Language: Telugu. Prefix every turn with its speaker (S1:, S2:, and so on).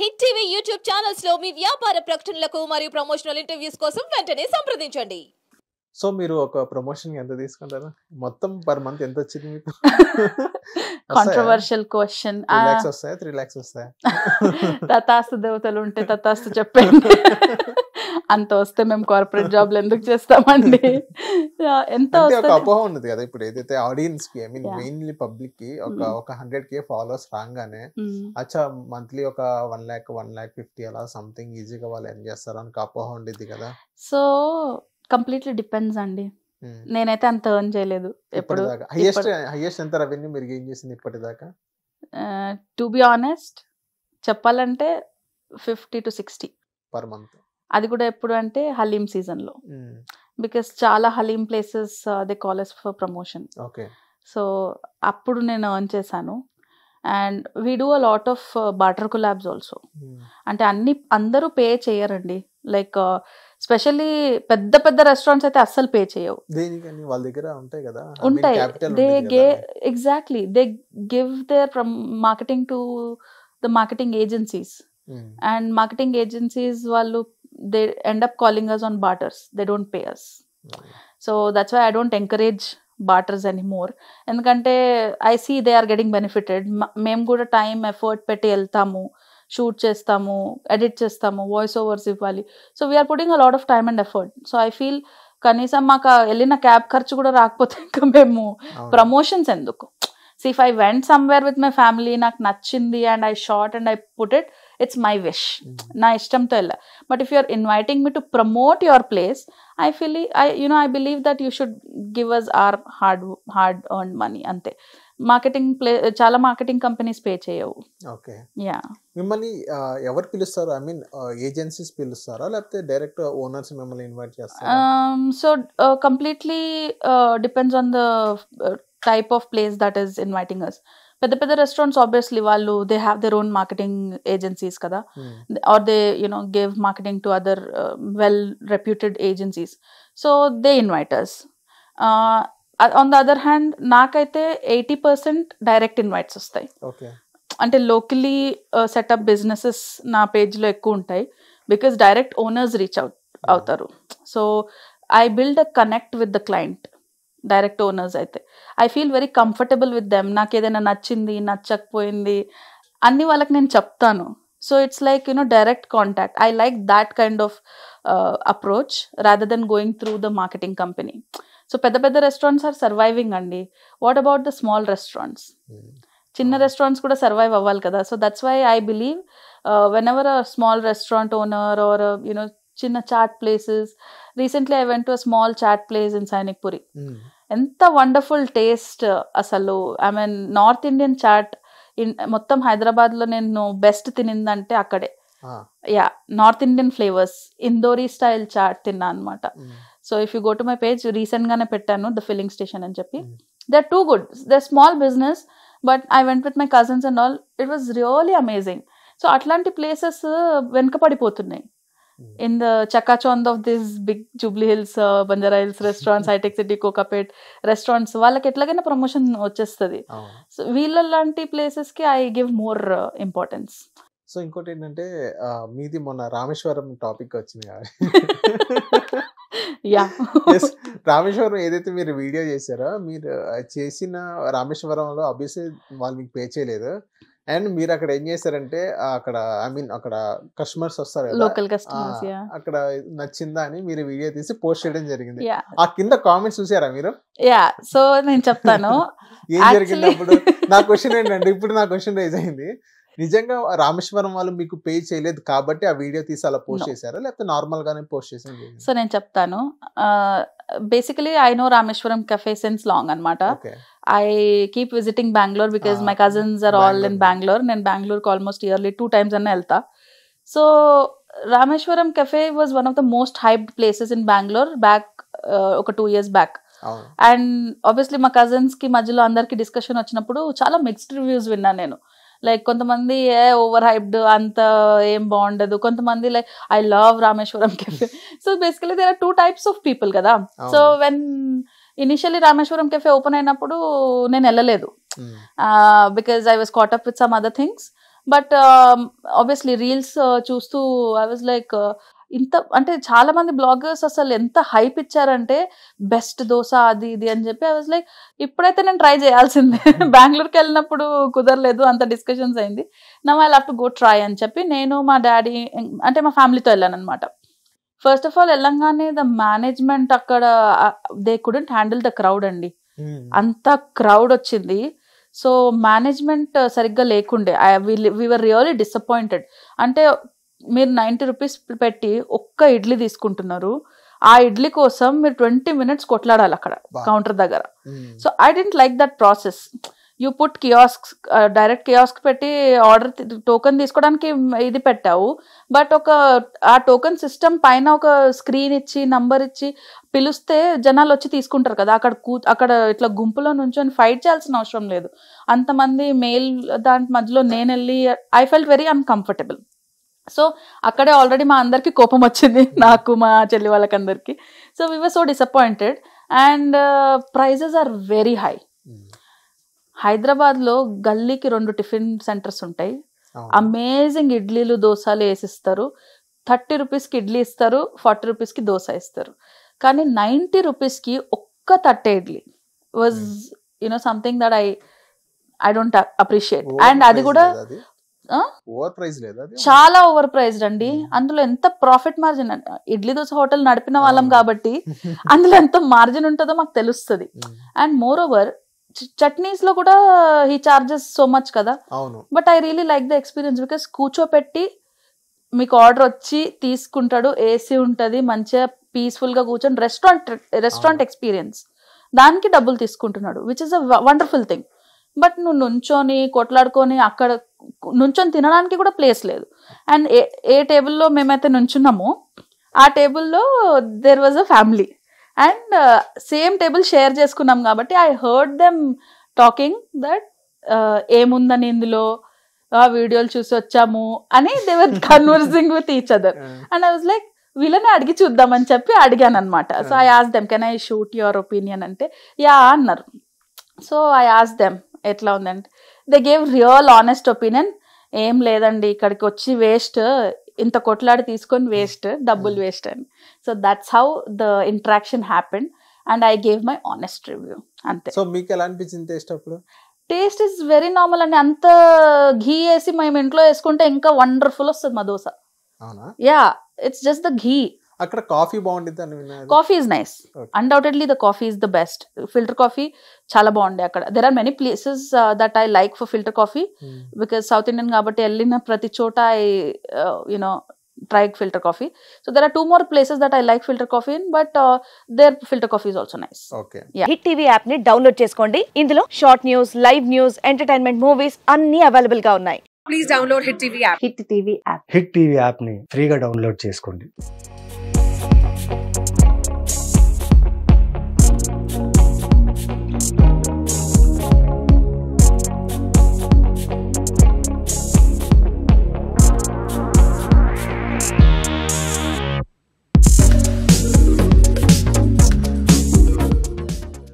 S1: హిట్ టీవీ యూట్యూబ్ ఛానల్స్ లో మీ వ్యాపార ప్రకటనలకు మరియు ప్రమోషనల్ ఇంటర్వ్యూస్ కోసం వెంటనే సంప్రదించండి
S2: సో మీరు ఒక ప్రమోషన్ ఎంత తీసుకుంటారు మొత్తం పర్ మంత్ ఎంత వచ్చింది మీకు కాంట్రవర్షియల్ క్వశ్చన్ వస్తాయా త్రీ ల్యాక్స్ వస్తాయా
S1: తతాస్తు దేవతలు ఉంటే తతాస్తు చెప్పండి అంత వస్తే మేము కార్పొరేట్ జాబ్లు ఎందుకు చేస్తామండి ఎంత అపోహ
S2: ఉన్నది కదా ఇప్పుడు ఏదైతే ఆడియన్స్ కి ఐ మీన్ మెయిన్లీ పబ్లిక్ కి ఒక ఒక హండ్రెడ్ కే ఫాలోవర్స్ రాగానే అచ్చా మంత్లీ ఒక one lakh one lakh fifty అలా సంథింగ్ ఈజీగా వాళ్ళు ఎర్న్ చేస్తారు అని అపోహ ఉండేది కదా
S1: సో కంప్లీట్లీ డిపెండ్స్ అండి నేనైతే అంత ఎర్న్ చేయలేదు ఎప్పుడు హైయెస్ట్
S2: హైయెస్ట్ ఎంత రెవెన్యూ మీరు ఏం చేసింది ఇప్పటిదాకా
S1: టు బి ఆనెస్ట్ చెప్పాలంటే fifty to sixty per month అది కూడా ఎప్పుడు అంటే హలీం సీజన్లో బికాస్ చాలా haleem places they college for promotion so అప్పుడు నేను అర్న్ చేశాను and we do a lot of barter collabs also అంటే అన్ని అందరూ పే చేయరండి లైక్ స్పెషల్లీ uh, పెద్ద పెద్ద రెస్టారెంట్స్ అయితే అస్సలు పే చేయవు
S2: వాళ్ళ దగ్గర ఉంటాయి కదా ఉంటాయి they gave
S1: exactly they give their marketing to the marketing agencies and marketing agencies వాళ్ళు they end up calling us on barters. They don't pay us. Mm. So that's why I don't barters అని మోర్ ఎందుకంటే I see they are getting benefited మేము కూడా టైం ఎఫర్ట్ పెట్టి వెళ్తాము షూట్ చేస్తాము ఎడిట్ చేస్తాము వాయిస్ ఓవర్స్ ఇవ్వాలి so we are putting a lot of time and effort so I feel కనీసం మాకు వెళ్ళిన క్యాబ్ ఖర్చు కూడా రాకపోతే ఇంకా మేము ప్రమోషన్స్ ఎందుకు so if I went somewhere with my family నాకు నచ్చింది and I shot and I put it it's my wish నా ఇష్టంతో ఇలా but if you're inviting me to promote your place I feel I you know I believe that you should give us our hard hard earn money అంతే మార్కెటింగ్ ప్లే చాలా మార్కెటింగ్ కంపెనీస్ పే చేయవు ఓకే యా మిమ్మల్ని
S2: ఎవరు పిలుస్తారు ఐ మీన్ ఏజెన్సీస్ పిలుస్తారా లేకపోతే డైరెక్ట్ ఓనర్స్ మిమ్మల్ని ఇన్వైట్ చేస్తారా
S1: so completely depends on the type of place that is inviting us పెద్ద పెద్ద రెస్టారెంట్స్ ఆబ్వియస్లీ వాళ్ళు they have their own marketing agencies కదా or they you know gave marketing to other well reputed agencies so they invite us on the other hand నాకైతే ఎయిటీ పర్సెంట్ డైరెక్ట్ ఇన్వైట్స్ వస్తాయి అంటే లోకలీ సెటప్ బిజినెసెస్ నా పేజ్లో ఎక్కువ ఉంటాయి because direct owners reach out అవుతారు so I build a connect with the client direct owners అయితే I feel very comfortable with them నాకు ఏదైనా నచ్చింది నచ్చకపోయింది అన్ని వాళ్ళకి నేను చెప్తాను so it's like you know direct contact I like that kind of approach rather than going through the marketing company so పెద్ద పెద్ద రెస్టారెంట్స్ ఆర్ సర్వైవింగ్ అండి what about the small restaurants hmm. చిన్న రెస్టారెంట్స్ కూడా సర్వైవ్ అవ్వాలి కదా so that's why I believe whenever a small restaurant owner are you know చిన్న chaat places recently I went to a small chaat place in Sainikpuri hmm. ఎంత వండర్ఫుల్ టేస్ట్ అసలు I mean north Indian chaat మొత్తం హైదరాబాద్ లో నేను బెస్ట్ తినిందంటే అక్కడే yeah north Indian flavours Indori style chaat తిన్నా అనమాట so if you go to my page recent గానే పెట్టాను ద ఫిల్లింగ్ స్టేషన్ అని చెప్పి they are too good they small business but I went with my cousins and all it was really amazing so అట్లాంటి ప్లేసెస్ వెనుక పడిపోతున్నాయి in hmm. The chakachond of these big Jubilee Hills, uh, Banjara Hills Hitech City Kokapet restaurants వాళ్ళకి ఎట్లాగైనా ప్రమోషన్ వచ్చేస్తుంది సో వీళ్ళ లాంటి ప్లేసెస్ కి I give more importance so ఇంకోటి
S2: ఏంటంటే మీది మొన్న రామేశ్వరం టాపిక్ వచ్చింది యా రామేశ్వరం ఏదైతే మీరు వీడియో చేశారో మీరు చేసిన రామేశ్వరంలో అబ్వియస్లీ వాళ్ళు మీకు పే చేయలేదు అండ్ మీరు అక్కడ ఏం చేశారంటే అక్కడ ఐ మీన్ అక్కడ కస్టమర్స్ వస్తారు లోకల్ కస్టమర్స్ అక్కడ నచ్చిందా అని మీరు వీడియో తీసి పోస్ట్ చేయడం జరిగింది ఆ కింద కామెంట్స్ చూసారా మీరు
S1: యా సో నేను చెప్తాను ఏం జరిగింది అప్పుడు
S2: నా క్వశ్చన్ ఏంటంటే ఇప్పుడు నా క్వశ్చన్ రైజ్ అయింది నిజంగా రామేశ్వరం వాళ్ళు మీకు పే చేయలేదు కాబట్టి ఆ వీడియో తీసి అలా పోస్ట్ చేశారా లేకపోతే నార్మల్ గానే పోస్ట్ చేశారు
S1: సో నేను చెప్తాను basically I know Rameshwaram cafe since long అనమాట I keep visiting Bengaluru because my cousins are all in Bengaluru నేను బెంగళూరుకి ఆల్మోస్ట్ ఇయర్లీ టూ టైమ్స్ అన్న వెళ్తా so Rameshwaram cafe was one of the most hype places in Bengaluru back ఒక two years back and obviously మా కజిన్స్ కి మధ్యలో అందరికి డిస్కషన్ వచ్చినప్పుడు చాలా మిక్స్డ్ రివ్యూస్ విన్నాను నేను లైక్ కొంతమంది ఏ ఓవర్ హైప్డ్ అంత ఏం బాగుండదు కొంతమంది like I love Rameshwaram cafe so basically there are two types of people కదా so when initially Rameshwaram cafe open అయినప్పుడు నేను వెళ్ళలేదు because I was caught up with some other things but obviously reels చూస్తూ ఐ వాజ్ లైక్ ఇంత అంటే చాలా మంది బ్లాగర్స్ అసలు ఎంత హైప్ ఇచ్చారంటే బెస్ట్ దోశ అది ఇది అని చెప్పి ఐ వాజ్ లైక్ ఇప్పుడైతే నేను ట్రై చేయాల్సిందే hmm. బెంగళూరుకి వెళ్ళినప్పుడు కుదరలేదు అంత డిస్కషన్స్ అయింది నా I love to go try అని చెప్పి నేను మా డాడీ అంటే మా ఫ్యామిలీతో వెళ్ళాను అనమాట ఫస్ట్ ఆఫ్ ఆల్ వెళ్ళంగానే ద మేనేజ్మెంట్ అక్కడ they couldn't handle the crowd అండి hmm. అంత క్రౌడ్ వచ్చింది సో మేనేజ్మెంట్ సరిగ్గా లేకుండే I we were really disappointed అంటే మీరు నైంటీ రూపీస్ పెట్టి ఒక్క ఇడ్లీ తీసుకుంటున్నారు ఆ ఇడ్లీ కోసం మీరు ట్వంటీ మినిట్స్ కొట్లాడాలి అక్కడ కౌంటర్ దగ్గర so I didn't like that process you put kiosk direct kiosk పెట్టి ఆర్డర్ టోకెన్ తీసుకోవడానికి ఇది పెట్టావు బట్ ఒక ఆ టోకెన్ సిస్టమ్ పైన ఒక స్క్రీన్ ఇచ్చి నంబర్ ఇచ్చి పిలిస్తే జనాలు వచ్చి తీసుకుంటారు కదా అక్కడ కూ అక్కడ ఇట్లా గుంపులో నుంచొని ఫైట్ చేయాల్సిన అవసరం లేదు అంతమంది మెయిల్ దాంట్ మధ్యలో నేను వెళ్ళి I felt very uncomfortable so అక్కడే ఆల్రెడీ మా అందరికీ కోపం వచ్చింది నాకు మా చెల్లి వాళ్ళకందరికీ so we were so disappointed and prices are very high హైదరాబాద్లో గల్లీకి రెండు టిఫిన్ సెంటర్స్ ఉంటాయి అమేజింగ్ ఇడ్లీలు దోశలు వేసిస్తారు థర్టీ రూపీస్కి ఇడ్లీ ఇస్తారు ఫార్టీ రూపీస్కి దోశ ఇస్తారు కానీ నైంటీ రూపీస్కి ఒక్క తట్టే idli was you know something that I I don't appreciate and అది కూడా
S2: ఓవర్ లేదా చాలా
S1: ఓవర్ ప్రైజ్డ్ అండి అందులో ఎంత profit margin idli dosa hotel నడిపిన వాళ్ళం కాబట్టి అందులో ఎంత మార్జిన్ ఉంటుందో మాకు తెలుస్తుంది అండ్ మోర్ ఓవర్ చట్నీస్ లో కూడా హీ చార్జెస్ సో మచ్ కదా but I really like the experience because కూర్చోపెట్టి మీకు ఆర్డర్ వచ్చి తీసుకుంటాడు ఏసీ ఉంటుంది మంచిగా పీస్ఫుల్ గా కూర్చొని రెస్టారెంట్ రెస్టారెంట్ ఎక్స్పీరియన్స్ దానికి డబ్బులు తీసుకుంటున్నాడు which is a wonderful thing but నువ్వు నుంచొని కొట్లాడుకొని అక్కడ నుంచొని తినడానికి కూడా ప్లేస్ లేదు అండ్ ఏ ఏ టేబుల్లో మేమైతే నుంచున్నామో ఆ టేబుల్లో there was a family and same table share చేసుకున్నాం కాబట్టి I heard them talking that ఏముందని ఇందులో వీడియోలు చూసి వచ్చాము అని were conversing with each other and I was like వీళ్ళని అడిగి చూద్దామని చెప్పి అడిగాను అనమాట so I ask them can I shoot your opinion అంటే యా అన్నారు సో ఐ ఆస్ దెమ్ ఎట్లా ఉందంటే they gave real honest opinion ఏం లేదండి ఇక్కడికి వచ్చి వేస్ట్ ఇంత కొట్లాడి తీసుకొని వేస్ట్ డబ్బులు వేస్ట్ అని so that's how the interaction happen and I gave my honest review
S2: అంతే సో మీకు ఎలా అనిపించింది టేస్ట్ అప్పుడు
S1: టేస్ట్ ఇస్ వెరీ నార్మల్ అండి అంత ఘీ వేసి మేము ఇంట్లో వేసుకుంటే ఇంకా వండర్ఫుల్ వస్తుంది మా dosa yeah it's just the ghee
S2: అక్కడ కాఫీ బాగుండిద్ది అని విన్నాను coffee
S1: is nice undoubtedly the coffee is the best filter coffee చాలా బాగుండే అక్కడ there are many places that I like for filter coffee because south Indian కాబట్టి వెళ్ళిన ప్రతి చోట I you know try filter coffee so there are two more places that I like filter coffee but their filter coffee is also nice okay hit TV app ని డౌన్లోడ్ చేసుకోండి ఇందులో short news live news entertainment movies అన్ని అవైలబుల్ గా ఉన్నాయి please download Hit TV app Hit TV app
S2: Hit TV app ని ఫ్రీగా డౌన్లోడ్ చేసుకోండి